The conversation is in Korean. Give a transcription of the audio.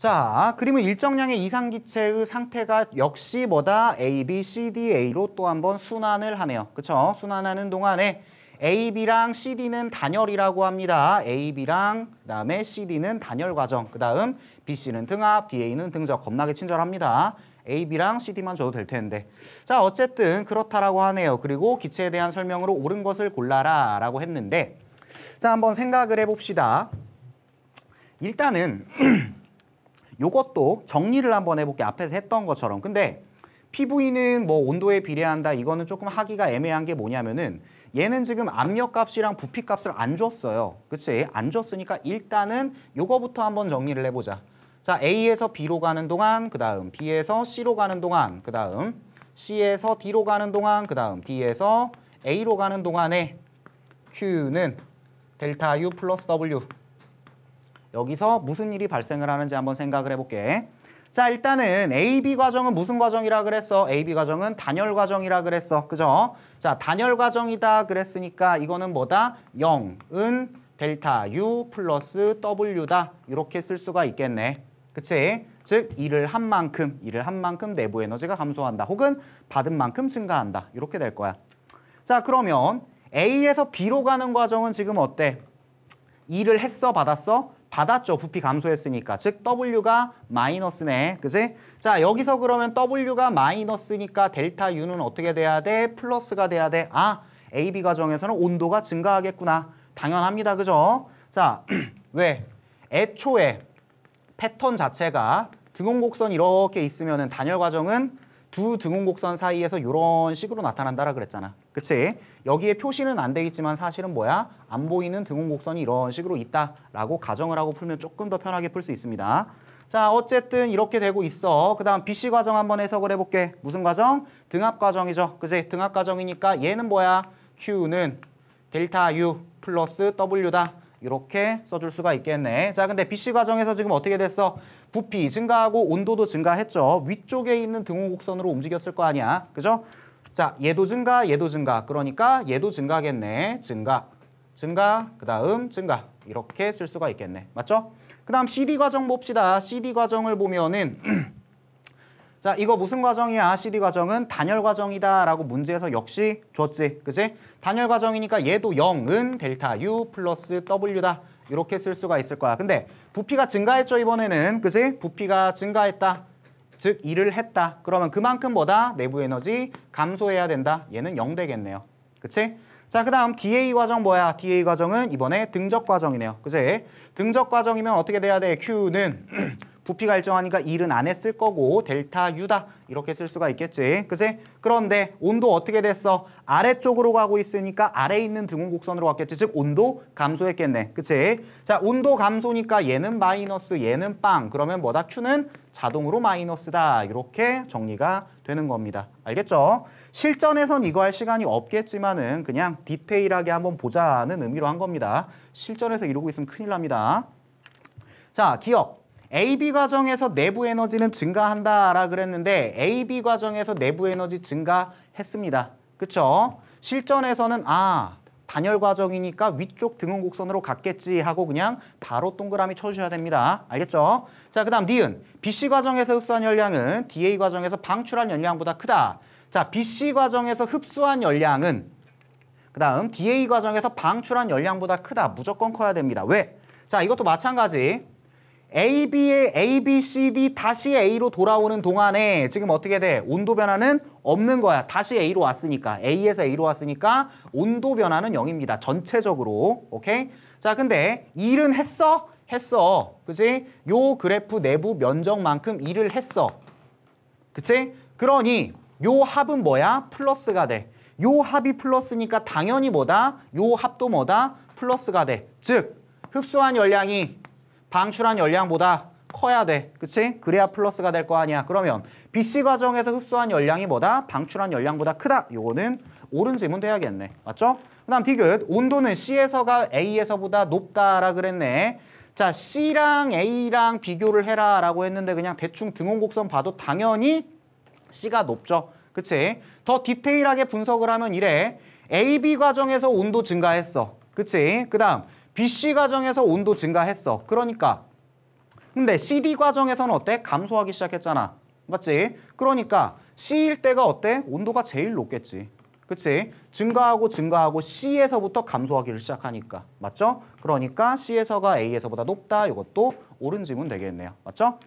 자, 그러면 일정량의 이상기체의 상태가 역시 뭐다? A, B, C, D, A로 또 한번 순환을 하네요. 그렇죠 순환하는 동안에 A, B랑 C, D는 단열이라고 합니다. A, B랑 그다음에 C, D는 단열 과정. 그다음 B, C는 등합, D, A는 등적. 겁나게 친절합니다. A, B랑 C, D만 줘도 될 텐데. 자, 어쨌든 그렇다라고 하네요. 그리고 기체에 대한 설명으로 옳은 것을 골라라 라고 했는데 자, 한번 생각을 해봅시다. 일단은 요것도 정리를 한번 해볼게 앞에서 했던 것처럼 근데 PV는 뭐 온도에 비례한다 이거는 조금 하기가 애매한 게 뭐냐면은 얘는 지금 압력값이랑 부피값을 안 줬어요 그치? 안 줬으니까 일단은 요거부터 한번 정리를 해보자 자 A에서 B로 가는 동안 그 다음 B에서 C로 가는 동안 그 다음 C에서 D로 가는 동안 그 다음 D에서 A로 가는 동안에 Q는 델타 U 플러스 W 여기서 무슨 일이 발생을 하는지 한번 생각을 해볼게. 자 일단은 AB 과정은 무슨 과정이라 그랬어? AB 과정은 단열 과정이라 그랬어. 그죠? 자 단열 과정이다 그랬으니까 이거는 뭐다? 0은 델타 U 플러스 W다. 이렇게 쓸 수가 있겠네. 그치? 즉 일을 한 만큼, 일을 한 만큼 내부 에너지가 감소한다. 혹은 받은 만큼 증가한다. 이렇게 될 거야. 자 그러면 A에서 B로 가는 과정은 지금 어때? 일을 했어? 받았어? 받았죠. 부피 감소했으니까. 즉 W가 마이너스네. 그지? 자 여기서 그러면 W가 마이너스니까 델타 U는 어떻게 돼야 돼? 플러스가 돼야 돼. 아 AB 과정에서는 온도가 증가하겠구나. 당연합니다. 그죠? 자 왜? 애초에 패턴 자체가 등온곡선 이렇게 있으면 단열 과정은 두 등음곡선 사이에서 이런 식으로 나타난다라 그랬잖아. 그치? 여기에 표시는 안 되겠지만 사실은 뭐야? 안 보이는 등음곡선이 이런 식으로 있다라고 가정을 하고 풀면 조금 더 편하게 풀 수 있습니다. 자, 어쨌든 이렇게 되고 있어. 그 다음 BC 과정 한번 해석을 해볼게. 무슨 과정? 등합 과정이죠. 그치? 등합 과정이니까 얘는 뭐야? Q는 델타 U 플러스 W다. 이렇게 써줄 수가 있겠네. 자, 근데 BC 과정에서 지금 어떻게 됐어? 부피 증가하고 온도도 증가했죠. 위쪽에 있는 등호곡선으로 움직였을 거 아니야. 그죠? 자, 얘도 증가, 얘도 증가. 그러니까 얘도 증가겠네. 증가, 증가, 그 다음 증가. 이렇게 쓸 수가 있겠네. 맞죠? 그 다음 CD 과정 봅시다. CD 과정을 보면은 자, 이거 무슨 과정이야? 시리 과정은 단열 과정이다 라고 문제에서 역시 줬지. 그지? 단열 과정이니까 얘도 0은 델타 U 플러스 W다. 이렇게 쓸 수가 있을 거야. 근데 부피가 증가했죠, 이번에는. 그지? 부피가 증가했다. 즉, 일을 했다. 그러면 그만큼 보다 내부 에너지 감소해야 된다. 얘는 0 되겠네요. 그치? 자, 그 다음 DA 과정 뭐야? DA 과정은 이번에 등적 과정이네요. 그지? 등적 과정이면 어떻게 돼야 돼? Q는 부피결정하니까 1은 안 했을 거고 델타 U다 이렇게 쓸 수가 있겠지. 그치? 그런데 온도 어떻게 됐어? 아래쪽으로 가고 있으니까 아래에 있는 등온곡선으로 왔겠지. 즉 온도 감소했겠네. 그치? 자 온도 감소니까 얘는 마이너스 얘는 빵. 그러면 뭐다? Q는 자동으로 마이너스다. 이렇게 정리가 되는 겁니다. 알겠죠? 실전에선 이거 할 시간이 없겠지만은 그냥 디테일하게 한번 보자는 의미로 한 겁니다. 실전에서 이러고 있으면 큰일 납니다. 자, 기억. AB 과정에서 내부 에너지는 증가한다라 그랬는데 AB 과정에서 내부 에너지 증가했습니다. 그렇죠 실전에서는 아 단열 과정이니까 위쪽 등은 곡선으로 갔겠지 하고 그냥 바로 동그라미 쳐주셔야 됩니다. 알겠죠? 자, 그 다음 니은. BC 과정에서 흡수한 열량은 DA 과정에서 방출한 열량보다 크다. 자, BC 과정에서 흡수한 열량은 그 다음 DA 과정에서 방출한 열량보다 크다. 무조건 커야 됩니다. 왜? 자, 이것도 마찬가지. AB의 AB, CD 다시 A로 돌아오는 동안에 지금 어떻게 돼? 온도 변화는 없는 거야. 다시 A로 왔으니까. A에서 A로 왔으니까 온도 변화는 0입니다. 전체적으로. 오케이? 자, 근데 일은 했어? 했어. 그치요 그래프 내부 면적만큼 일을 했어. 그치? 그러니 요 합은 뭐야? 플러스가 돼. 요 합이 플러스니까 당연히 뭐다? 요 합도 뭐다? 플러스가 돼. 즉, 흡수한 열량이 방출한 열량보다 커야 돼. 그치? 그래야 플러스가 될 거 아니야. 그러면 BC 과정에서 흡수한 열량이 뭐다? 방출한 열량보다 크다. 요거는 옳은 질문 돼야겠네. 맞죠? 그 다음 디귿. 온도는 C에서가 A에서보다 높다라 그랬네. 자, C랑 A랑 비교를 해라 라고 했는데 그냥 대충 등온곡선 봐도 당연히 C가 높죠. 그치? 더 디테일하게 분석을 하면 이래. AB 과정에서 온도 증가했어. 그치? 그 다음 BC 과정에서 온도 증가했어. 그러니까 근데 CD 과정에서는 어때? 감소하기 시작했잖아. 맞지? 그러니까 C일 때가 어때? 온도가 제일 높겠지. 그치? 증가하고 증가하고 C에서부터 감소하기를 시작하니까. 맞죠? 그러니까 C에서가 A에서보다 높다. 이것도 옳은 지문 되겠네요. 맞죠?